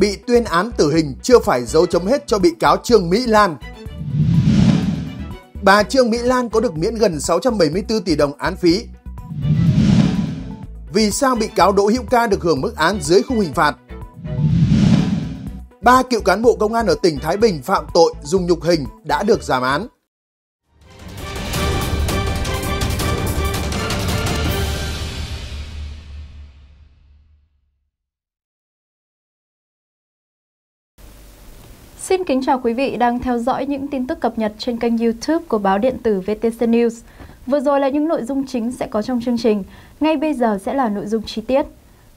bị tuyên án tử hình chưa phải dấu chấm hết cho bị cáo Trương Mỹ Lan. Bà Trương Mỹ Lan có được miễn gần 674 tỷ đồng án phí. Vì sao bị cáo Đỗ Hữu Ca được hưởng mức án dưới khung hình phạt? Ba cựu cán bộ công an ở tỉnh Thái Bình phạm tội dùng nhục hình đã được giảm án. Xin kính chào quý vị đang theo dõi những tin tức cập nhật trên kênh YouTube của báo điện tử VTC News. Vừa rồi là những nội dung chính sẽ có trong chương trình, ngay bây giờ sẽ là nội dung chi tiết.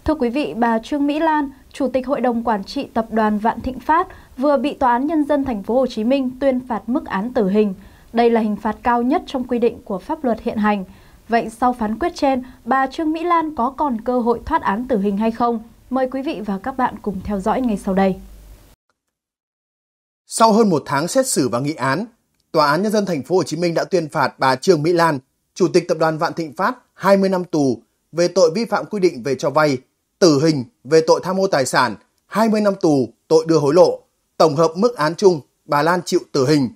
Thưa quý vị, bà Trương Mỹ Lan, Chủ tịch Hội đồng quản trị Tập đoàn Vạn Thịnh Phát vừa bị Tòa án nhân dân thành phố Hồ Chí Minh tuyên phạt mức án tử hình. Đây là hình phạt cao nhất trong quy định của pháp luật hiện hành. Vậy sau phán quyết trên, bà Trương Mỹ Lan có còn cơ hội thoát án tử hình hay không? Mời quý vị và các bạn cùng theo dõi ngay sau đây. Sau hơn một tháng xét xử và nghị án, Tòa án Nhân dân Thành phố Hồ Chí Minh đã tuyên phạt bà Trương Mỹ Lan, Chủ tịch Tập đoàn Vạn Thịnh Phát 20 năm tù về tội vi phạm quy định về cho vay, tử hình về tội tham mô tài sản, 20 năm tù tội đưa hối lộ. Tổng hợp mức án chung, bà Lan chịu tử hình.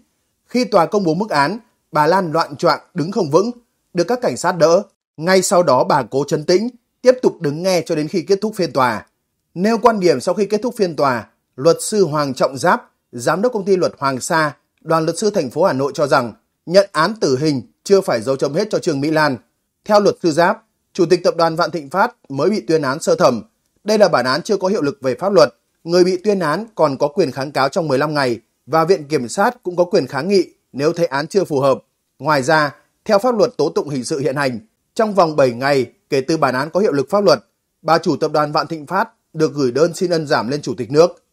Khi tòa công bố mức án, bà Lan loạn trọng, đứng không vững, được các cảnh sát đỡ. Ngay sau đó bà cố chấn tĩnh, tiếp tục đứng nghe cho đến khi kết thúc phiên tòa. Nêu quan điểm sau khi kết thúc phiên tòa, luật sư Hoàng Trọng Giáp, Giám đốc công ty luật Hoàng Sa, đoàn luật sư thành phố Hà Nội cho rằng nhận án tử hình chưa phải dấu chấm hết cho Trương Mỹ Lan. Theo luật sư Giáp, Chủ tịch tập đoàn Vạn Thịnh Phát mới bị tuyên án sơ thẩm. Đây là bản án chưa có hiệu lực về pháp luật. Người bị tuyên án còn có quyền kháng cáo trong 15 ngày và Viện Kiểm sát cũng có quyền kháng nghị nếu thấy án chưa phù hợp. Ngoài ra, theo pháp luật tố tụng hình sự hiện hành, trong vòng 7 ngày kể từ bản án có hiệu lực pháp luật, bà chủ tập đoàn Vạn Thịnh Phát được gửi đơn xin ân giảm lên chủ tịch nước.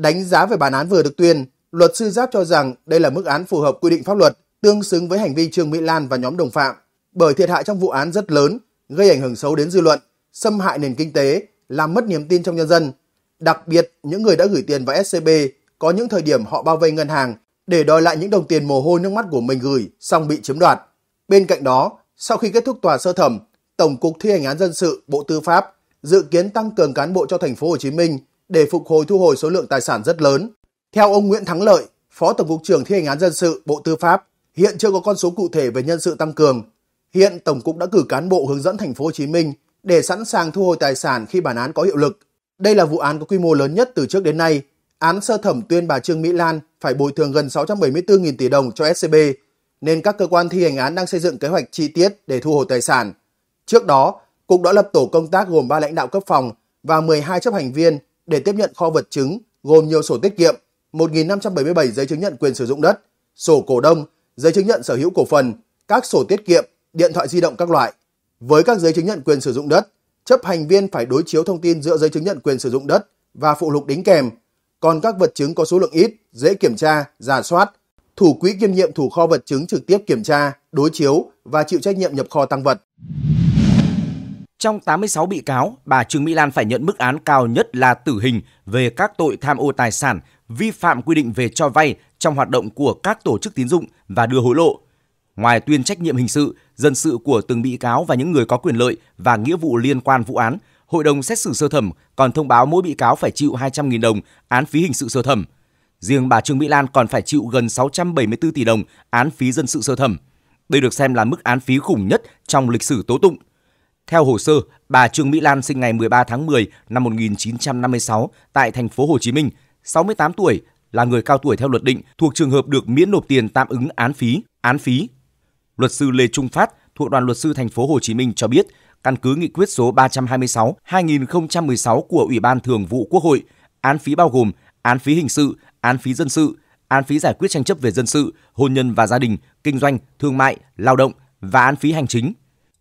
Đánh giá về bản án vừa được tuyên, luật sư Giáp cho rằng đây là mức án phù hợp quy định pháp luật, tương xứng với hành vi Trương Mỹ Lan và nhóm đồng phạm, bởi thiệt hại trong vụ án rất lớn, gây ảnh hưởng xấu đến dư luận, xâm hại nền kinh tế, làm mất niềm tin trong nhân dân. Đặc biệt, những người đã gửi tiền vào SCB có những thời điểm họ bao vây ngân hàng để đòi lại những đồng tiền mồ hôi nước mắt của mình gửi xong bị chiếm đoạt. Bên cạnh đó, sau khi kết thúc tòa sơ thẩm, Tổng cục thi hành án dân sự Bộ Tư pháp dự kiến tăng cường cán bộ cho thành phố Hồ Chí Minh để phục hồi thu hồi số lượng tài sản rất lớn. Theo ông Nguyễn Thắng Lợi, Phó Tổng cục trưởng thi hành án dân sự Bộ Tư pháp, hiện chưa có con số cụ thể về nhân sự tăng cường. Hiện Tổng cục đã cử cán bộ hướng dẫn thành phố Hồ Chí Minh để sẵn sàng thu hồi tài sản khi bản án có hiệu lực. Đây là vụ án có quy mô lớn nhất từ trước đến nay. Án sơ thẩm tuyên bà Trương Mỹ Lan phải bồi thường gần 674.000 tỷ đồng cho SCB, nên các cơ quan thi hành án đang xây dựng kế hoạch chi tiết để thu hồi tài sản. Trước đó, Cục đã lập tổ công tác gồm 3 lãnh đạo cấp phòng và 12 chấp hành viên để tiếp nhận kho vật chứng gồm nhiều sổ tiết kiệm, 1.577 giấy chứng nhận quyền sử dụng đất, sổ cổ đông, giấy chứng nhận sở hữu cổ phần, các sổ tiết kiệm, điện thoại di động các loại. Với các giấy chứng nhận quyền sử dụng đất, chấp hành viên phải đối chiếu thông tin giữa giấy chứng nhận quyền sử dụng đất và phụ lục đính kèm. Còn các vật chứng có số lượng ít, dễ kiểm tra, giả soát, thủ quỹ kiêm nhiệm thủ kho vật chứng trực tiếp kiểm tra, đối chiếu và chịu trách nhiệm nhập kho tăng vật. Trong 86 bị cáo, bà Trương Mỹ Lan phải nhận mức án cao nhất là tử hình về các tội tham ô tài sản, vi phạm quy định về cho vay trong hoạt động của các tổ chức tín dụng và đưa hối lộ. Ngoài tuyên trách nhiệm hình sự, dân sự của từng bị cáo và những người có quyền lợi và nghĩa vụ liên quan vụ án, hội đồng xét xử sơ thẩm còn thông báo mỗi bị cáo phải chịu 200.000 đồng án phí hình sự sơ thẩm. Riêng bà Trương Mỹ Lan còn phải chịu gần 674 tỷ đồng án phí dân sự sơ thẩm. Đây được xem là mức án phí khủng nhất trong lịch sử tố tụng – theo hồ sơ, bà Trương Mỹ Lan sinh ngày 13 tháng 10 năm 1956 tại thành phố Hồ Chí Minh, 68 tuổi, là người cao tuổi theo luật định thuộc trường hợp được miễn nộp tiền tạm ứng án phí, án phí. Luật sư Lê Trung Phát thuộc đoàn luật sư thành phố Hồ Chí Minh cho biết, căn cứ nghị quyết số 326 2016 của Ủy ban Thường vụ Quốc hội, án phí bao gồm án phí hình sự, án phí dân sự, án phí giải quyết tranh chấp về dân sự, hôn nhân và gia đình, kinh doanh, thương mại, lao động và án phí hành chính.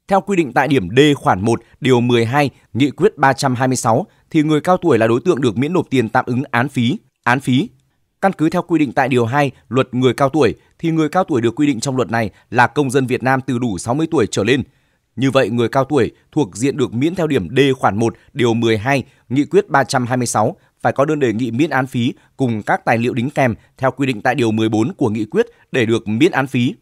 Theo quy định tại điểm D khoản 1, điều 12, nghị quyết 326 thì người cao tuổi là đối tượng được miễn nộp tiền tạm ứng án phí, án phí. Căn cứ theo quy định tại điều 2 Luật người cao tuổi thì người cao tuổi được quy định trong luật này là công dân Việt Nam từ đủ 60 tuổi trở lên. Như vậy, người cao tuổi thuộc diện được miễn theo điểm D khoản 1, điều 12, nghị quyết 326 phải có đơn đề nghị miễn án phí cùng các tài liệu đính kèm theo quy định tại điều 14 của nghị quyết để được miễn án phí.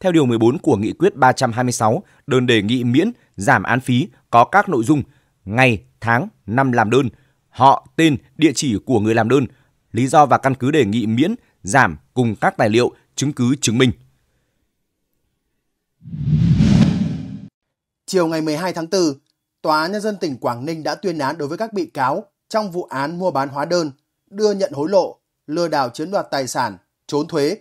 Theo điều 14 của nghị quyết 326, đơn đề nghị miễn giảm án phí có các nội dung ngày, tháng, năm làm đơn, họ, tên, địa chỉ của người làm đơn, lý do và căn cứ đề nghị miễn giảm cùng các tài liệu chứng cứ chứng minh. Chiều ngày 12 tháng 4, Tòa án Nhân dân tỉnh Quảng Ninh đã tuyên án đối với các bị cáo trong vụ án mua bán hóa đơn, đưa nhận hối lộ, lừa đảo chiếm đoạt tài sản, trốn thuế.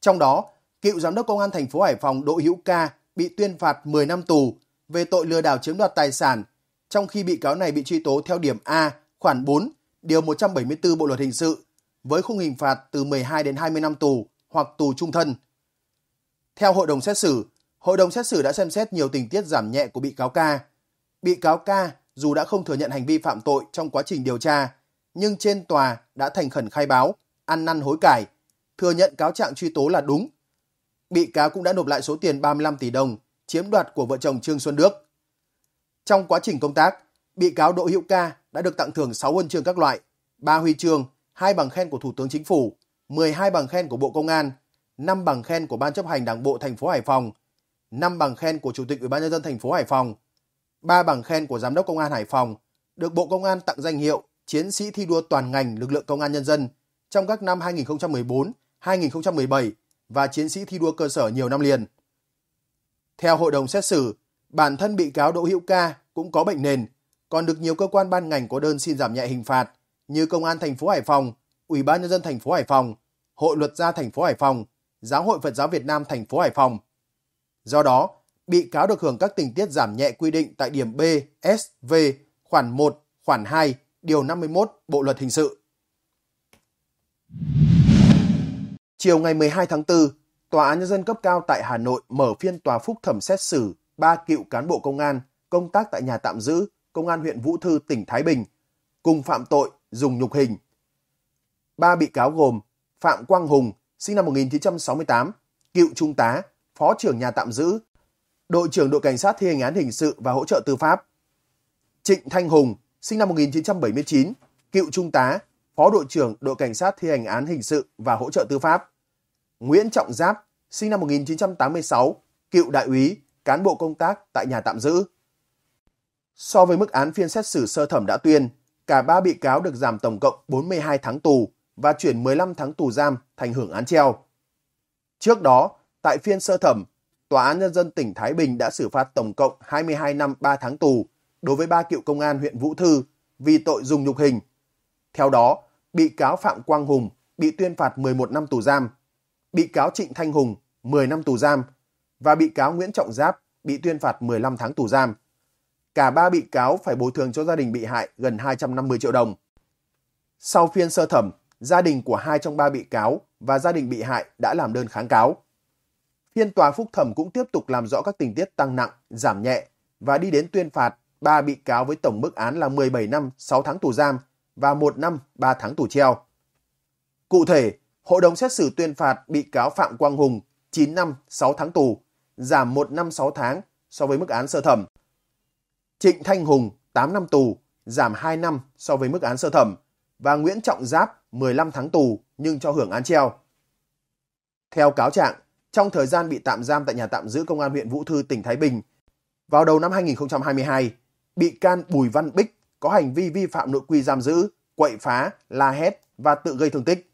Trong đó, cựu giám đốc công an thành phố Hải Phòng Đỗ Hữu Ca bị tuyên phạt 10 năm tù về tội lừa đảo chiếm đoạt tài sản, trong khi bị cáo này bị truy tố theo điểm A, khoản 4, điều 174 Bộ luật hình sự với khung hình phạt từ 12 đến 20 năm tù hoặc tù trung thân. Theo hội đồng xét xử, hội đồng xét xử đã xem xét nhiều tình tiết giảm nhẹ của bị cáo ca. Bị cáo ca dù đã không thừa nhận hành vi phạm tội trong quá trình điều tra, nhưng trên tòa đã thành khẩn khai báo, ăn năn hối cải, thừa nhận cáo trạng truy tố là đúng bị cáo cũng đã nộp lại số tiền 35 tỷ đồng chiếm đoạt của vợ chồng Trương Xuân Đức. Trong quá trình công tác, bị cáo Đỗ Hữu Ca đã được tặng thưởng 6 huân chương các loại, 3 huy chương, 2 bằng khen của Thủ tướng Chính phủ, 12 bằng khen của Bộ Công an, 5 bằng khen của Ban chấp hành Đảng bộ thành phố Hải Phòng, 5 bằng khen của Chủ tịch Ủy ban nhân dân thành phố Hải Phòng, 3 bằng khen của Giám đốc Công an Hải Phòng, được Bộ Công an tặng danh hiệu Chiến sĩ thi đua toàn ngành lực lượng công an nhân dân trong các năm 2014, 2017 và chiến sĩ thi đua cơ sở nhiều năm liền. Theo hội đồng xét xử, bản thân bị cáo Đỗ Hữu Ca cũng có bệnh nền, còn được nhiều cơ quan ban ngành có đơn xin giảm nhẹ hình phạt như Công an thành phố Hải Phòng, Ủy ban nhân dân thành phố Hải Phòng, Hội luật gia thành phố Hải Phòng, Giáo hội Phật giáo Việt Nam thành phố Hải Phòng. Do đó, bị cáo được hưởng các tình tiết giảm nhẹ quy định tại điểm B, S, V, khoản 1, khoản 2, điều 51 Bộ luật hình sự. Chiều ngày 12 tháng 4, Tòa án Nhân dân cấp cao tại Hà Nội mở phiên tòa phúc thẩm xét xử ba cựu cán bộ công an công tác tại nhà tạm giữ Công an huyện Vũ Thư, tỉnh Thái Bình, cùng phạm tội dùng nhục hình. Ba bị cáo gồm Phạm Quang Hùng, sinh năm 1968, cựu trung tá, phó trưởng nhà tạm giữ, đội trưởng đội cảnh sát thi hành án hình sự và hỗ trợ tư pháp. Trịnh Thanh Hùng, sinh năm 1979, cựu trung tá, Phó đội trưởng đội cảnh sát thi hành án hình sự và hỗ trợ tư pháp. Nguyễn Trọng Giáp, sinh năm 1986, cựu đại úy, cán bộ công tác tại nhà tạm giữ. So với mức án phiên xét xử sơ thẩm đã tuyên, cả ba bị cáo được giảm tổng cộng 42 tháng tù và chuyển 15 tháng tù giam thành hưởng án treo. Trước đó, tại phiên sơ thẩm, Tòa án Nhân dân tỉnh Thái Bình đã xử phạt tổng cộng 22 năm 3 tháng tù đối với ba cựu công an huyện Vũ Thư vì tội dùng nhục hình. Theo đó, bị cáo Phạm Quang Hùng bị tuyên phạt 11 năm tù giam, bị cáo Trịnh Thanh Hùng 10 năm tù giam và bị cáo Nguyễn Trọng Giáp bị tuyên phạt 15 tháng tù giam. Cả ba bị cáo phải bồi thường cho gia đình bị hại gần 250 triệu đồng. Sau phiên sơ thẩm, gia đình của hai trong ba bị cáo và gia đình bị hại đã làm đơn kháng cáo. Phiên tòa phúc thẩm cũng tiếp tục làm rõ các tình tiết tăng nặng, giảm nhẹ và đi đến tuyên phạt ba bị cáo với tổng mức án là 17 năm 6 tháng tù giam và 1 năm 3 tháng tù treo. Cụ thể, hội đồng xét xử tuyên phạt bị cáo Phạm Quang Hùng 9 năm 6 tháng tù, giảm 1 năm 6 tháng so với mức án sơ thẩm. Trịnh Thanh Hùng 8 năm tù, giảm 2 năm so với mức án sơ thẩm và Nguyễn Trọng Giáp 15 tháng tù nhưng cho hưởng án treo. Theo cáo trạng, trong thời gian bị tạm giam tại nhà tạm giữ Công an huyện Vũ Thư, tỉnh Thái Bình, vào đầu năm 2022, bị can Bùi Văn Bích có hành vi vi phạm nội quy giam giữ quậy phá, la hét và tự gây thương tích.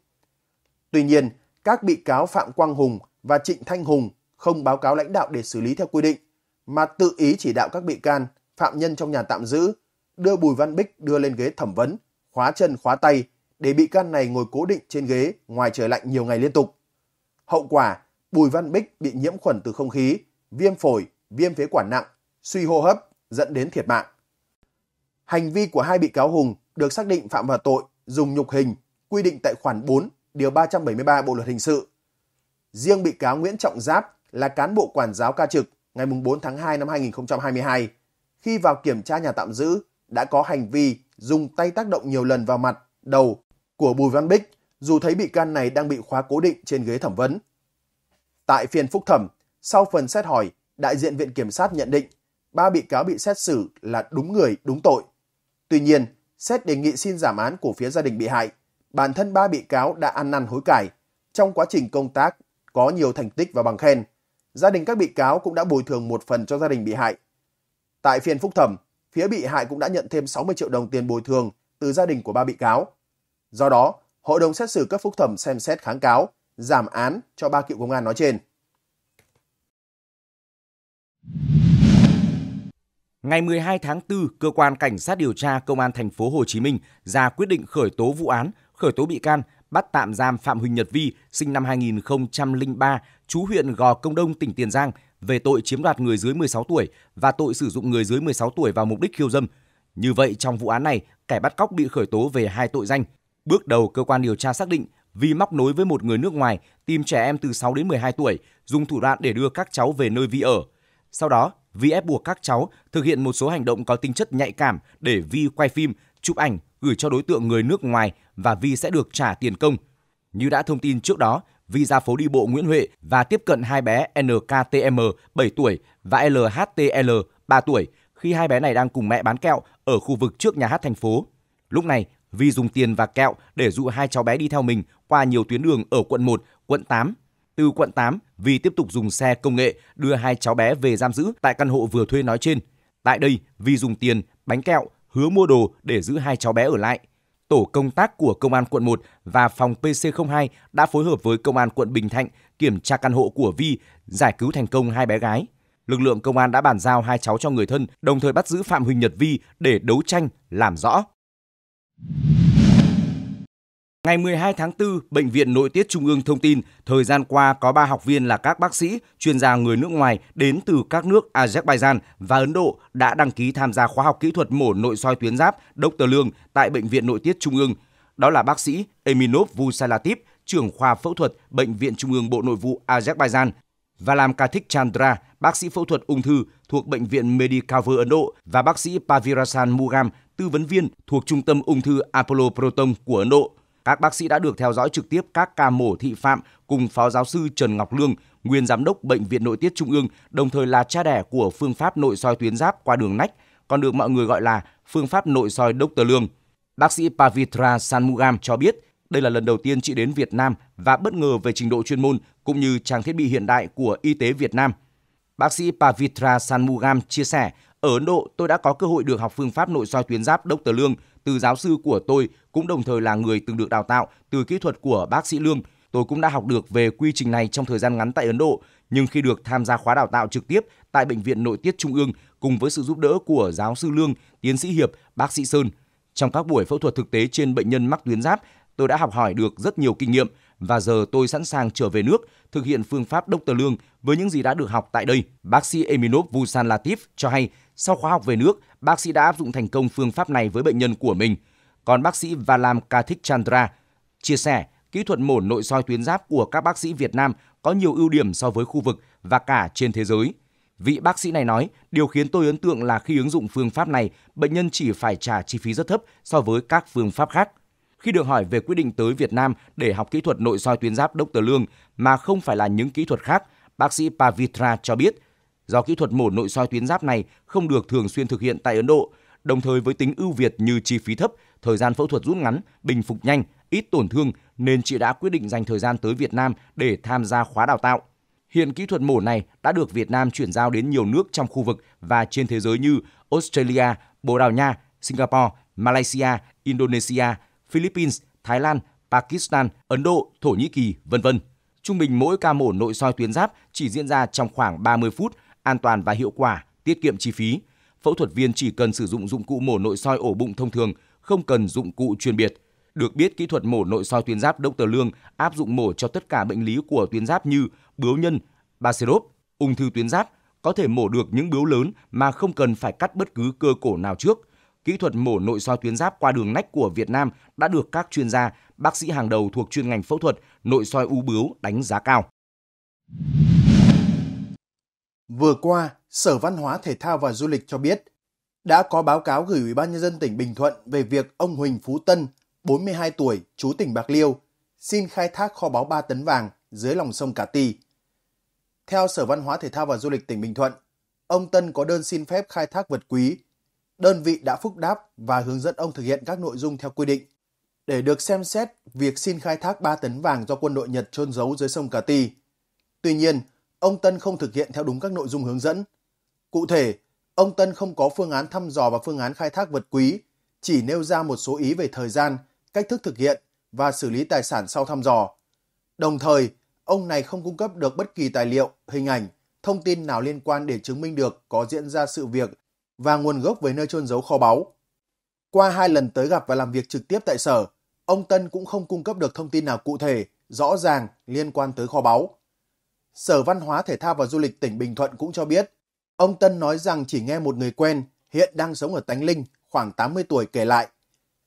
Tuy nhiên, các bị cáo Phạm Quang Hùng và Trịnh Thanh Hùng không báo cáo lãnh đạo để xử lý theo quy định, mà tự ý chỉ đạo các bị can, phạm nhân trong nhà tạm giữ, đưa Bùi Văn Bích đưa lên ghế thẩm vấn, khóa chân khóa tay để bị can này ngồi cố định trên ghế ngoài trời lạnh nhiều ngày liên tục. Hậu quả, Bùi Văn Bích bị nhiễm khuẩn từ không khí, viêm phổi, viêm phế quản nặng, suy hô hấp dẫn đến thiệt mạng. Hành vi của hai bị cáo Hùng được xác định phạm vào tội dùng nhục hình quy định tại khoản 4 điều 373 Bộ luật hình sự. Riêng bị cáo Nguyễn Trọng Giáp là cán bộ quản giáo ca trực ngày 4 tháng 2 năm 2022 khi vào kiểm tra nhà tạm giữ đã có hành vi dùng tay tác động nhiều lần vào mặt, đầu của Bùi Văn Bích dù thấy bị can này đang bị khóa cố định trên ghế thẩm vấn. Tại phiên phúc thẩm, sau phần xét hỏi, đại diện Viện Kiểm sát nhận định ba bị cáo bị xét xử là đúng người, đúng tội. Tuy nhiên, xét đề nghị xin giảm án của phía gia đình bị hại, bản thân ba bị cáo đã ăn năn hối cải. Trong quá trình công tác, có nhiều thành tích và bằng khen. Gia đình các bị cáo cũng đã bồi thường một phần cho gia đình bị hại. Tại phiên phúc thẩm, phía bị hại cũng đã nhận thêm 60 triệu đồng tiền bồi thường từ gia đình của ba bị cáo. Do đó, Hội đồng xét xử cấp phúc thẩm xem xét kháng cáo, giảm án cho ba cựu công an nói trên. Ngày 12 tháng 4, cơ quan cảnh sát điều tra công an thành phố Hồ Chí Minh ra quyết định khởi tố vụ án, khởi tố bị can, bắt tạm giam Phạm Huỳnh Nhật Vi, sinh năm 2003, chú huyện Gò Công Đông, tỉnh Tiền Giang về tội chiếm đoạt người dưới 16 tuổi và tội sử dụng người dưới 16 tuổi vào mục đích khiêu dâm. Như vậy trong vụ án này, kẻ bắt cóc bị khởi tố về hai tội danh. Bước đầu cơ quan điều tra xác định Vi móc nối với một người nước ngoài tìm trẻ em từ 6 đến 12 tuổi, dùng thủ đoạn để đưa các cháu về nơi vi ở, sau đó, Vi ép buộc các cháu thực hiện một số hành động có tính chất nhạy cảm để Vi quay phim, chụp ảnh, gửi cho đối tượng người nước ngoài và Vi sẽ được trả tiền công. Như đã thông tin trước đó, Vi ra phố đi bộ Nguyễn Huệ và tiếp cận hai bé NKTM 7 tuổi và LHTL 3 tuổi khi hai bé này đang cùng mẹ bán kẹo ở khu vực trước nhà hát thành phố. Lúc này, Vi dùng tiền và kẹo để dụ hai cháu bé đi theo mình qua nhiều tuyến đường ở quận 1, quận 8 từ quận 8 vì tiếp tục dùng xe công nghệ đưa hai cháu bé về giam giữ tại căn hộ vừa thuê nói trên. Tại đây, vì dùng tiền, bánh kẹo, hứa mua đồ để giữ hai cháu bé ở lại. Tổ công tác của Công an quận 1 và phòng PC02 đã phối hợp với Công an quận Bình Thạnh kiểm tra căn hộ của Vi, giải cứu thành công hai bé gái. Lực lượng công an đã bàn giao hai cháu cho người thân, đồng thời bắt giữ Phạm Huỳnh Nhật Vi để đấu tranh, làm rõ. Ngày 12 tháng 4, Bệnh viện Nội tiết Trung ương thông tin, thời gian qua có 3 học viên là các bác sĩ, chuyên gia người nước ngoài đến từ các nước Azerbaijan và Ấn Độ đã đăng ký tham gia khóa học kỹ thuật mổ nội soi tuyến giáp Dr. Lương tại Bệnh viện Nội tiết Trung ương. Đó là bác sĩ Eminov Vusalatip, trưởng khoa phẫu thuật Bệnh viện Trung ương Bộ Nội vụ Azerbaijan và làm Kathik Chandra, bác sĩ phẫu thuật ung thư thuộc Bệnh viện Medicover Ấn Độ và bác sĩ Pavirasan Mugam, tư vấn viên thuộc Trung tâm Ung thư Apollo Proton của Ấn Độ. Các bác sĩ đã được theo dõi trực tiếp các ca mổ thị phạm cùng Phó giáo sư Trần Ngọc Lương, nguyên giám đốc Bệnh viện Nội tiết Trung ương, đồng thời là cha đẻ của phương pháp nội soi tuyến giáp qua đường nách, còn được mọi người gọi là phương pháp nội soi Dr. Lương. Bác sĩ Pavitra Sanmugam cho biết, đây là lần đầu tiên chị đến Việt Nam và bất ngờ về trình độ chuyên môn cũng như trang thiết bị hiện đại của y tế Việt Nam. Bác sĩ Pavitra Sanmugam chia sẻ ở Ấn Độ, tôi đã có cơ hội được học phương pháp nội soi tuyến giáp Dr. Lương từ giáo sư của tôi, cũng đồng thời là người từng được đào tạo từ kỹ thuật của bác sĩ Lương. Tôi cũng đã học được về quy trình này trong thời gian ngắn tại Ấn Độ, nhưng khi được tham gia khóa đào tạo trực tiếp tại Bệnh viện Nội tiết Trung ương cùng với sự giúp đỡ của giáo sư Lương, tiến sĩ Hiệp, bác sĩ Sơn, trong các buổi phẫu thuật thực tế trên bệnh nhân mắc tuyến giáp tôi đã học hỏi được rất nhiều kinh nghiệm và giờ tôi sẵn sàng trở về nước thực hiện phương pháp Dr. Lương với những gì đã được học tại đây. Bác sĩ Eminov Vusan Latif cho hay, sau khóa học về nước, bác sĩ đã áp dụng thành công phương pháp này với bệnh nhân của mình. Còn bác sĩ Valam Kathik Chandra chia sẻ, kỹ thuật mổ nội soi tuyến giáp của các bác sĩ Việt Nam có nhiều ưu điểm so với khu vực và cả trên thế giới. Vị bác sĩ này nói, điều khiến tôi ấn tượng là khi ứng dụng phương pháp này, bệnh nhân chỉ phải trả chi phí rất thấp so với các phương pháp khác khi được hỏi về quyết định tới Việt Nam để học kỹ thuật nội soi tuyến giáp Dr. Lương mà không phải là những kỹ thuật khác, bác sĩ Pavitra cho biết do kỹ thuật mổ nội soi tuyến giáp này không được thường xuyên thực hiện tại Ấn Độ, đồng thời với tính ưu việt như chi phí thấp, thời gian phẫu thuật rút ngắn, bình phục nhanh, ít tổn thương nên chị đã quyết định dành thời gian tới Việt Nam để tham gia khóa đào tạo. Hiện kỹ thuật mổ này đã được Việt Nam chuyển giao đến nhiều nước trong khu vực và trên thế giới như Australia, Bồ Đào Nha, Singapore, Malaysia, Indonesia, Philippines, Thái Lan, Pakistan, Ấn Độ, Thổ Nhĩ Kỳ, vân vân. Trung bình mỗi ca mổ nội soi tuyến giáp chỉ diễn ra trong khoảng 30 phút, an toàn và hiệu quả, tiết kiệm chi phí. Phẫu thuật viên chỉ cần sử dụng dụng cụ mổ nội soi ổ bụng thông thường, không cần dụng cụ chuyên biệt. Được biết, kỹ thuật mổ nội soi tuyến giáp Dr. Lương áp dụng mổ cho tất cả bệnh lý của tuyến giáp như bướu nhân, bacillop, ung thư tuyến giáp, có thể mổ được những bướu lớn mà không cần phải cắt bất cứ cơ cổ nào trước – kỹ thuật mổ nội soi tuyến giáp qua đường nách của Việt Nam đã được các chuyên gia, bác sĩ hàng đầu thuộc chuyên ngành phẫu thuật nội soi u bướu đánh giá cao. Vừa qua, Sở Văn hóa Thể thao và Du lịch cho biết đã có báo cáo gửi Ủy ban nhân dân tỉnh Bình Thuận về việc ông Huỳnh Phú Tân, 42 tuổi, chú tỉnh Bạc Liêu, xin khai thác kho báu 3 tấn vàng dưới lòng sông Cà Ti. Theo Sở Văn hóa Thể thao và Du lịch tỉnh Bình Thuận, ông Tân có đơn xin phép khai thác vật quý đơn vị đã phúc đáp và hướng dẫn ông thực hiện các nội dung theo quy định. Để được xem xét việc xin khai thác 3 tấn vàng do quân đội Nhật trôn giấu dưới sông Cà Ti. Tuy nhiên, ông Tân không thực hiện theo đúng các nội dung hướng dẫn. Cụ thể, ông Tân không có phương án thăm dò và phương án khai thác vật quý, chỉ nêu ra một số ý về thời gian, cách thức thực hiện và xử lý tài sản sau thăm dò. Đồng thời, ông này không cung cấp được bất kỳ tài liệu, hình ảnh, thông tin nào liên quan để chứng minh được có diễn ra sự việc và nguồn gốc về nơi trôn giấu kho báu. Qua hai lần tới gặp và làm việc trực tiếp tại sở, ông Tân cũng không cung cấp được thông tin nào cụ thể, rõ ràng liên quan tới kho báu. Sở Văn hóa Thể thao và Du lịch tỉnh Bình Thuận cũng cho biết, ông Tân nói rằng chỉ nghe một người quen hiện đang sống ở Tánh Linh, khoảng 80 tuổi kể lại.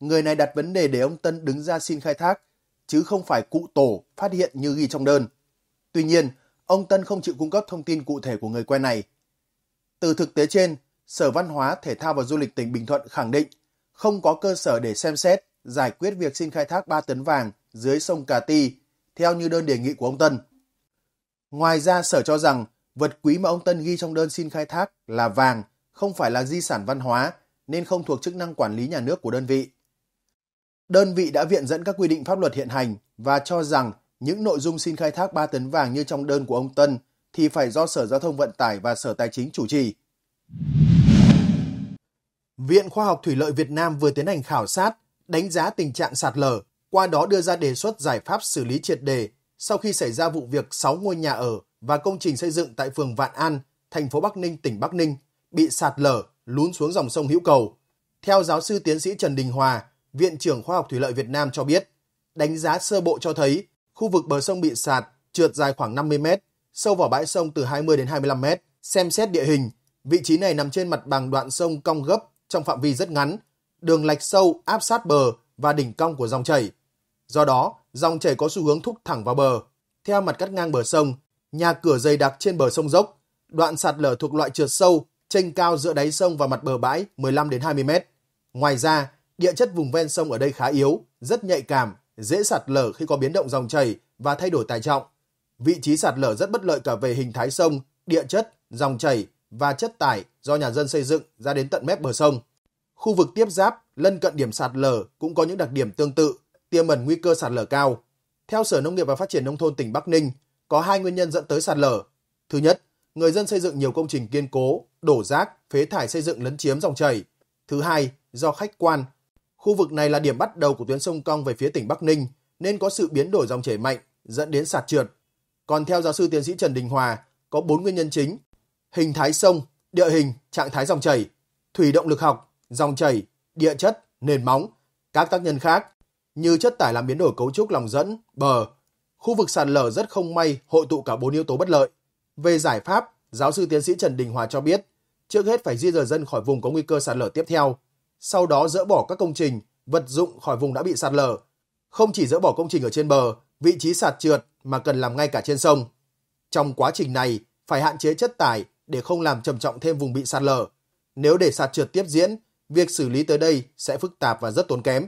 Người này đặt vấn đề để ông Tân đứng ra xin khai thác, chứ không phải cụ tổ phát hiện như ghi trong đơn. Tuy nhiên, ông Tân không chịu cung cấp thông tin cụ thể của người quen này. Từ thực tế trên, Sở Văn hóa, Thể thao và Du lịch tỉnh Bình Thuận khẳng định không có cơ sở để xem xét giải quyết việc xin khai thác 3 tấn vàng dưới sông Cà Ti theo như đơn đề nghị của ông Tân. Ngoài ra, Sở cho rằng vật quý mà ông Tân ghi trong đơn xin khai thác là vàng, không phải là di sản văn hóa nên không thuộc chức năng quản lý nhà nước của đơn vị. Đơn vị đã viện dẫn các quy định pháp luật hiện hành và cho rằng những nội dung xin khai thác 3 tấn vàng như trong đơn của ông Tân thì phải do Sở Giao thông Vận tải và Sở Tài chính chủ trì. Viện Khoa học Thủy lợi Việt Nam vừa tiến hành khảo sát, đánh giá tình trạng sạt lở, qua đó đưa ra đề xuất giải pháp xử lý triệt đề sau khi xảy ra vụ việc 6 ngôi nhà ở và công trình xây dựng tại phường Vạn An, thành phố Bắc Ninh, tỉnh Bắc Ninh bị sạt lở, lún xuống dòng sông Hữu Cầu. Theo giáo sư tiến sĩ Trần Đình Hòa, Viện trưởng Khoa học Thủy lợi Việt Nam cho biết, đánh giá sơ bộ cho thấy khu vực bờ sông bị sạt trượt dài khoảng 50 mét, sâu vào bãi sông từ 20 đến 25 mét. Xem xét địa hình, vị trí này nằm trên mặt bằng đoạn sông cong gấp trong phạm vi rất ngắn, đường lạch sâu áp sát bờ và đỉnh cong của dòng chảy. Do đó, dòng chảy có xu hướng thúc thẳng vào bờ. Theo mặt cắt ngang bờ sông, nhà cửa dày đặc trên bờ sông dốc, đoạn sạt lở thuộc loại trượt sâu, chênh cao giữa đáy sông và mặt bờ bãi 15 đến 20 mét. Ngoài ra, địa chất vùng ven sông ở đây khá yếu, rất nhạy cảm, dễ sạt lở khi có biến động dòng chảy và thay đổi tải trọng. Vị trí sạt lở rất bất lợi cả về hình thái sông, địa chất, dòng chảy và chất tải do nhà dân xây dựng ra đến tận mép bờ sông. Khu vực tiếp giáp lân cận điểm sạt lở cũng có những đặc điểm tương tự, tiềm ẩn nguy cơ sạt lở cao. Theo Sở Nông nghiệp và Phát triển Nông thôn tỉnh Bắc Ninh, có hai nguyên nhân dẫn tới sạt lở. Thứ nhất, người dân xây dựng nhiều công trình kiên cố, đổ rác, phế thải xây dựng lấn chiếm dòng chảy. Thứ hai, do khách quan. Khu vực này là điểm bắt đầu của tuyến sông cong về phía tỉnh Bắc Ninh nên có sự biến đổi dòng chảy mạnh dẫn đến sạt trượt. Còn theo giáo sư tiến sĩ Trần Đình Hòa, có bốn nguyên nhân chính hình thái sông, địa hình, trạng thái dòng chảy, thủy động lực học, dòng chảy, địa chất, nền móng, các tác nhân khác như chất tải làm biến đổi cấu trúc lòng dẫn, bờ. Khu vực sạt lở rất không may hội tụ cả bốn yếu tố bất lợi. Về giải pháp, giáo sư tiến sĩ Trần Đình Hòa cho biết, trước hết phải di rời dân khỏi vùng có nguy cơ sạt lở tiếp theo, sau đó dỡ bỏ các công trình, vật dụng khỏi vùng đã bị sạt lở. Không chỉ dỡ bỏ công trình ở trên bờ, vị trí sạt trượt mà cần làm ngay cả trên sông. Trong quá trình này, phải hạn chế chất tải, để không làm trầm trọng thêm vùng bị sạt lở. Nếu để sạt trượt tiếp diễn, việc xử lý tới đây sẽ phức tạp và rất tốn kém.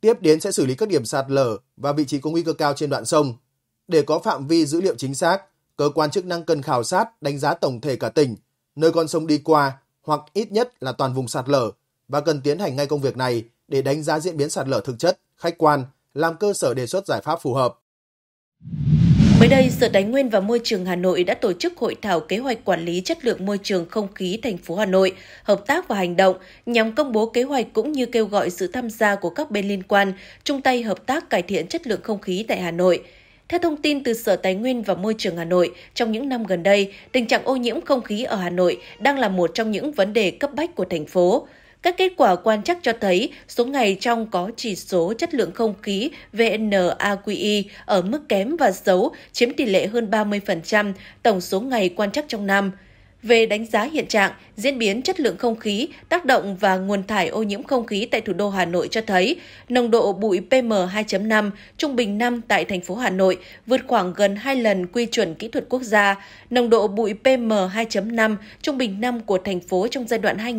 Tiếp đến sẽ xử lý các điểm sạt lở và vị trí có nguy cơ cao trên đoạn sông. Để có phạm vi dữ liệu chính xác, cơ quan chức năng cần khảo sát, đánh giá tổng thể cả tỉnh, nơi con sông đi qua hoặc ít nhất là toàn vùng sạt lở và cần tiến hành ngay công việc này để đánh giá diễn biến sạt lở thực chất, khách quan, làm cơ sở đề xuất giải pháp phù hợp. Mới đây, Sở Tài nguyên và Môi trường Hà Nội đã tổ chức hội thảo kế hoạch quản lý chất lượng môi trường không khí thành phố Hà Nội, hợp tác và hành động nhằm công bố kế hoạch cũng như kêu gọi sự tham gia của các bên liên quan, chung tay hợp tác cải thiện chất lượng không khí tại Hà Nội. Theo thông tin từ Sở Tài nguyên và Môi trường Hà Nội, trong những năm gần đây, tình trạng ô nhiễm không khí ở Hà Nội đang là một trong những vấn đề cấp bách của thành phố. Các kết quả quan trắc cho thấy số ngày trong có chỉ số chất lượng không khí VNAQI ở mức kém và xấu chiếm tỷ lệ hơn 30% tổng số ngày quan trắc trong năm về đánh giá hiện trạng, diễn biến chất lượng không khí, tác động và nguồn thải ô nhiễm không khí tại thủ đô Hà Nội cho thấy nồng độ bụi PM2.5 trung bình năm tại thành phố Hà Nội vượt khoảng gần 2 lần quy chuẩn kỹ thuật quốc gia. Nồng độ bụi PM2.5 trung bình năm của thành phố trong giai đoạn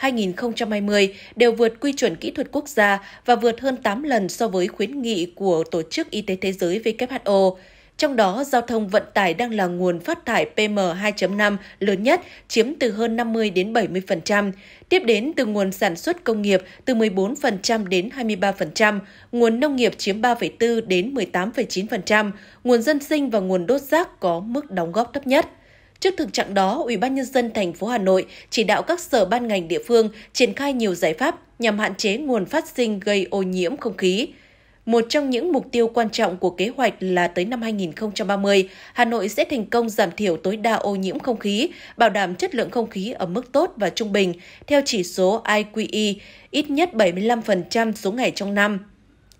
2017-2020 đều vượt quy chuẩn kỹ thuật quốc gia và vượt hơn 8 lần so với khuyến nghị của Tổ chức Y tế Thế giới WHO. Trong đó, giao thông vận tải đang là nguồn phát thải PM2.5 lớn nhất, chiếm từ hơn 50 đến 70%. Tiếp đến, từ nguồn sản xuất công nghiệp từ 14% đến 23%, nguồn nông nghiệp chiếm 3,4 đến 18,9%, nguồn dân sinh và nguồn đốt rác có mức đóng góp thấp nhất. Trước thực trạng đó, Ủy ban nhân dân thành phố Hà Nội chỉ đạo các sở ban ngành địa phương triển khai nhiều giải pháp nhằm hạn chế nguồn phát sinh gây ô nhiễm không khí. Một trong những mục tiêu quan trọng của kế hoạch là tới năm 2030, Hà Nội sẽ thành công giảm thiểu tối đa ô nhiễm không khí, bảo đảm chất lượng không khí ở mức tốt và trung bình, theo chỉ số IQE, ít nhất 75% số ngày trong năm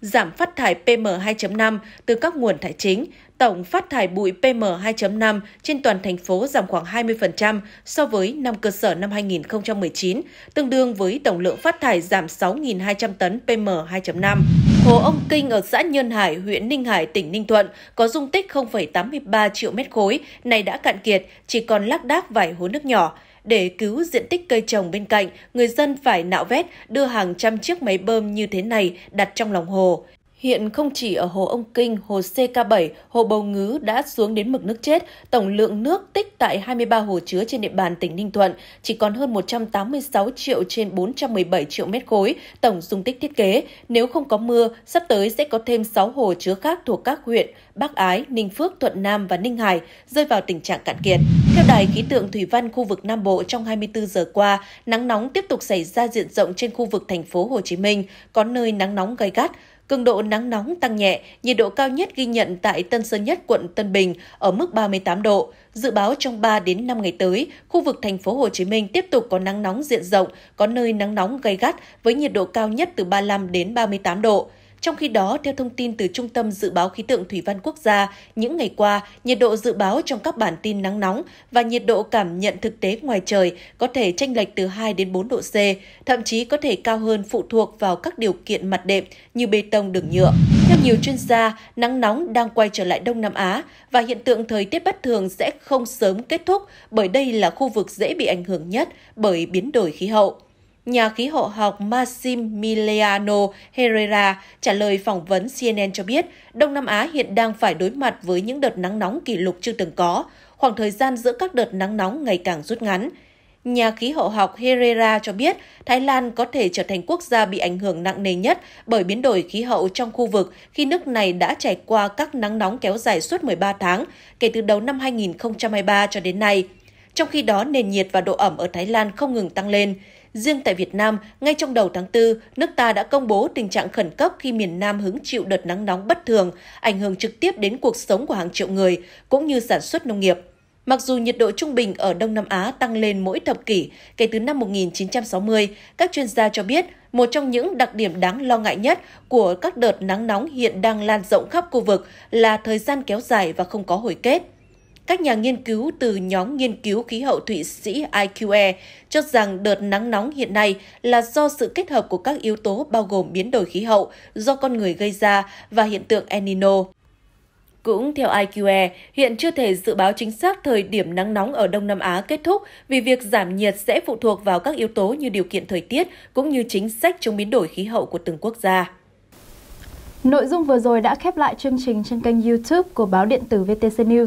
giảm phát thải PM2.5 từ các nguồn thải chính tổng phát thải bụi PM2.5 trên toàn thành phố giảm khoảng 20% so với năm cơ sở năm 2019, tương đương với tổng lượng phát thải giảm 6.200 tấn PM2.5. Hồ Ông Kinh ở xã Nhơn Hải, huyện Ninh Hải, tỉnh Ninh Thuận có dung tích 0,83 triệu mét khối, này đã cạn kiệt, chỉ còn lác đác vài hố nước nhỏ. Để cứu diện tích cây trồng bên cạnh, người dân phải nạo vét, đưa hàng trăm chiếc máy bơm như thế này đặt trong lòng hồ. Hiện không chỉ ở hồ Ông Kinh, hồ CK7, hồ Bầu Ngứ đã xuống đến mực nước chết, tổng lượng nước tích tại 23 hồ chứa trên địa bàn tỉnh Ninh Thuận chỉ còn hơn 186 triệu trên 417 triệu mét khối tổng dung tích thiết kế. Nếu không có mưa, sắp tới sẽ có thêm 6 hồ chứa khác thuộc các huyện Bắc Ái, Ninh Phước, Thuận Nam và Ninh Hải rơi vào tình trạng cạn kiệt. Theo Đài Khí tượng Thủy văn khu vực Nam Bộ trong 24 giờ qua, nắng nóng tiếp tục xảy ra diện rộng trên khu vực thành phố Hồ Chí Minh, có nơi nắng nóng gay gắt. Cường độ nắng nóng tăng nhẹ, nhiệt độ cao nhất ghi nhận tại Tân Sơn Nhất, quận Tân Bình ở mức 38 độ. Dự báo trong 3 đến 5 ngày tới, khu vực thành phố Hồ Chí Minh tiếp tục có nắng nóng diện rộng, có nơi nắng nóng gay gắt với nhiệt độ cao nhất từ 35 đến 38 độ. Trong khi đó, theo thông tin từ Trung tâm Dự báo Khí tượng Thủy văn Quốc gia, những ngày qua, nhiệt độ dự báo trong các bản tin nắng nóng và nhiệt độ cảm nhận thực tế ngoài trời có thể tranh lệch từ 2 đến 4 độ C, thậm chí có thể cao hơn phụ thuộc vào các điều kiện mặt đệm như bê tông đường nhựa. Theo nhiều chuyên gia, nắng nóng đang quay trở lại Đông Nam Á và hiện tượng thời tiết bất thường sẽ không sớm kết thúc bởi đây là khu vực dễ bị ảnh hưởng nhất bởi biến đổi khí hậu nhà khí hậu học Massimiliano Herrera trả lời phỏng vấn CNN cho biết Đông Nam Á hiện đang phải đối mặt với những đợt nắng nóng kỷ lục chưa từng có, khoảng thời gian giữa các đợt nắng nóng ngày càng rút ngắn. Nhà khí hậu học Herrera cho biết Thái Lan có thể trở thành quốc gia bị ảnh hưởng nặng nề nhất bởi biến đổi khí hậu trong khu vực khi nước này đã trải qua các nắng nóng kéo dài suốt 13 tháng kể từ đầu năm 2023 cho đến nay. Trong khi đó, nền nhiệt và độ ẩm ở Thái Lan không ngừng tăng lên. Riêng tại Việt Nam, ngay trong đầu tháng 4, nước ta đã công bố tình trạng khẩn cấp khi miền Nam hứng chịu đợt nắng nóng bất thường, ảnh hưởng trực tiếp đến cuộc sống của hàng triệu người, cũng như sản xuất nông nghiệp. Mặc dù nhiệt độ trung bình ở Đông Nam Á tăng lên mỗi thập kỷ kể từ năm 1960, các chuyên gia cho biết một trong những đặc điểm đáng lo ngại nhất của các đợt nắng nóng hiện đang lan rộng khắp khu vực là thời gian kéo dài và không có hồi kết các nhà nghiên cứu từ nhóm nghiên cứu khí hậu Thụy Sĩ IQE cho rằng đợt nắng nóng hiện nay là do sự kết hợp của các yếu tố bao gồm biến đổi khí hậu do con người gây ra và hiện tượng El Nino. Cũng theo IQE, hiện chưa thể dự báo chính xác thời điểm nắng nóng ở Đông Nam Á kết thúc vì việc giảm nhiệt sẽ phụ thuộc vào các yếu tố như điều kiện thời tiết cũng như chính sách chống biến đổi khí hậu của từng quốc gia. Nội dung vừa rồi đã khép lại chương trình trên kênh YouTube của báo điện tử VTC News.